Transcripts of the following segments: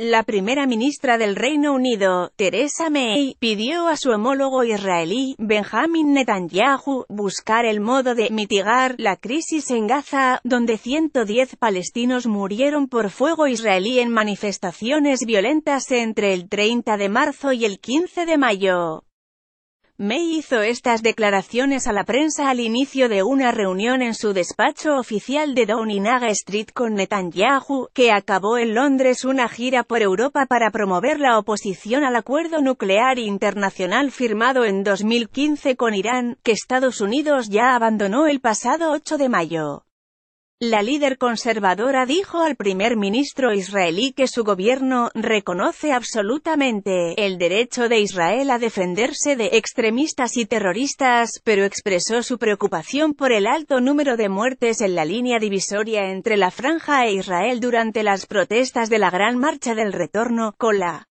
La primera ministra del Reino Unido, Theresa May, pidió a su homólogo israelí, Benjamin Netanyahu, buscar el modo de mitigar la crisis en Gaza, donde 110 palestinos murieron por fuego israelí en manifestaciones violentas entre el 30 de marzo y el 15 de mayo. May hizo estas declaraciones a la prensa al inicio de una reunión en su despacho oficial de Downing Street con Netanyahu, que acabó en Londres una gira por Europa para promover la oposición al acuerdo nuclear internacional firmado en 2015 con Irán, que Estados Unidos ya abandonó el pasado 8 de mayo. La líder conservadora dijo al primer ministro israelí que su gobierno reconoce absolutamente el derecho de Israel a defenderse de extremistas y terroristas, pero expresó su preocupación por el alto número de muertes en la línea divisoria entre la Franja e Israel durante las protestas de la Gran Marcha del Retorno, con la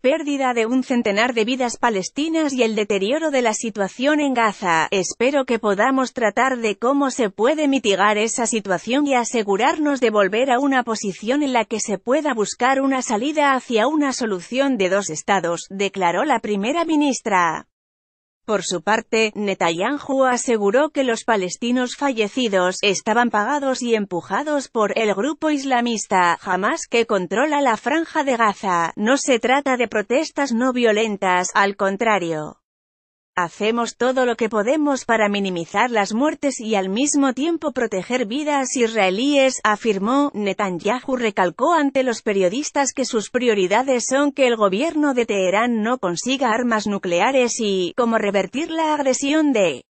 pérdida de un centenar de vidas palestinas y el deterioro de la situación en Gaza. Espero que podamos tratar de cómo se puede mitigar esa situación y asegurarnos de volver a una posición en la que se pueda buscar una salida hacia una solución de dos estados, declaró la primera ministra. Por su parte, Netanyahu aseguró que los palestinos fallecidos estaban pagados y empujados por el grupo islamista Hamas que controla la franja de Gaza. No se trata de protestas no violentas, al contrario. Hacemos todo lo que podemos para minimizar las muertes y al mismo tiempo proteger vidas israelíes, afirmó. Netanyahu recalcó ante los periodistas que sus prioridades son que el gobierno de Teherán no consiga armas nucleares y, como revertir la agresión de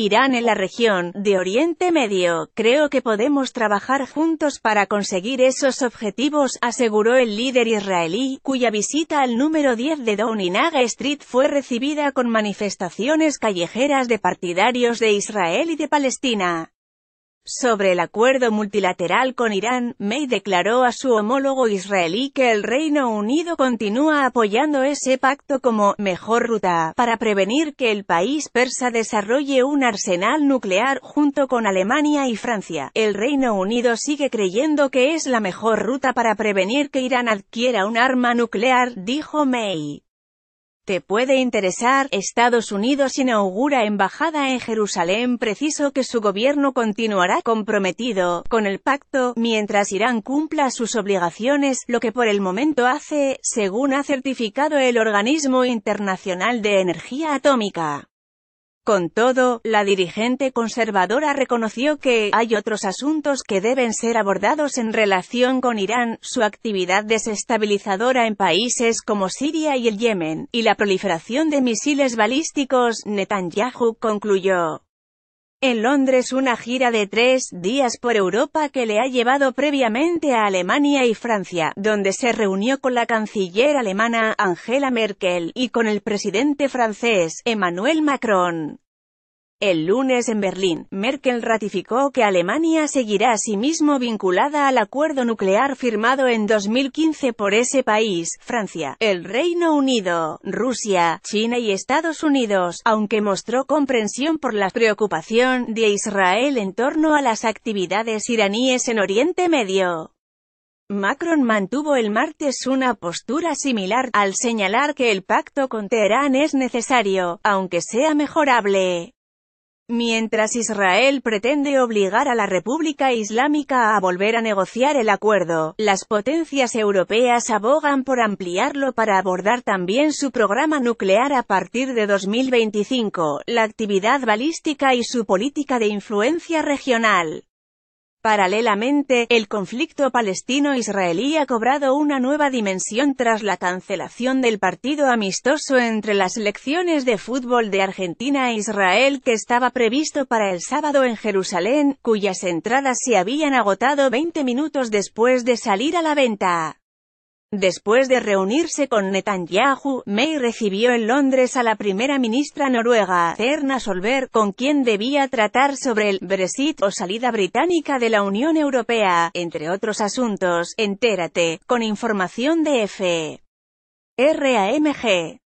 Irán en la región de Oriente Medio. Creo que podemos trabajar juntos para conseguir esos objetivos, aseguró el líder israelí, cuya visita al número 10 de Downing Street fue recibida con manifestaciones callejeras de partidarios de Israel y de Palestina. Sobre el acuerdo multilateral con Irán, May declaró a su homólogo israelí que el Reino Unido continúa apoyando ese pacto como «mejor ruta» para prevenir que el país persa desarrolle un arsenal nuclear junto con Alemania y Francia. El Reino Unido sigue creyendo que es la mejor ruta para prevenir que Irán adquiera un arma nuclear, dijo May. Te puede interesar, Estados Unidos inaugura embajada en Jerusalén preciso que su gobierno continuará comprometido con el pacto, mientras Irán cumpla sus obligaciones, lo que por el momento hace, según ha certificado el Organismo Internacional de Energía Atómica. Con todo, la dirigente conservadora reconoció que hay otros asuntos que deben ser abordados en relación con Irán, su actividad desestabilizadora en países como Siria y el Yemen, y la proliferación de misiles balísticos, Netanyahu concluyó en Londres una gira de tres días por Europa que le ha llevado previamente a Alemania y Francia, donde se reunió con la canciller alemana Angela Merkel y con el presidente francés Emmanuel Macron. El lunes en Berlín, Merkel ratificó que Alemania seguirá a sí vinculada al acuerdo nuclear firmado en 2015 por ese país, Francia, el Reino Unido, Rusia, China y Estados Unidos, aunque mostró comprensión por la preocupación de Israel en torno a las actividades iraníes en Oriente Medio. Macron mantuvo el martes una postura similar, al señalar que el pacto con Teherán es necesario, aunque sea mejorable mientras Israel pretende obligar a la República Islámica a volver a negociar el acuerdo. Las potencias europeas abogan por ampliarlo para abordar también su programa nuclear a partir de 2025, la actividad balística y su política de influencia regional. Paralelamente, el conflicto palestino-israelí ha cobrado una nueva dimensión tras la cancelación del partido amistoso entre las selecciones de fútbol de Argentina e Israel que estaba previsto para el sábado en Jerusalén, cuyas entradas se habían agotado 20 minutos después de salir a la venta. Después de reunirse con Netanyahu, May recibió en Londres a la primera ministra noruega, Erna Solberg, con quien debía tratar sobre el Brexit o salida británica de la Unión Europea, entre otros asuntos, entérate, con información de F. RAMG.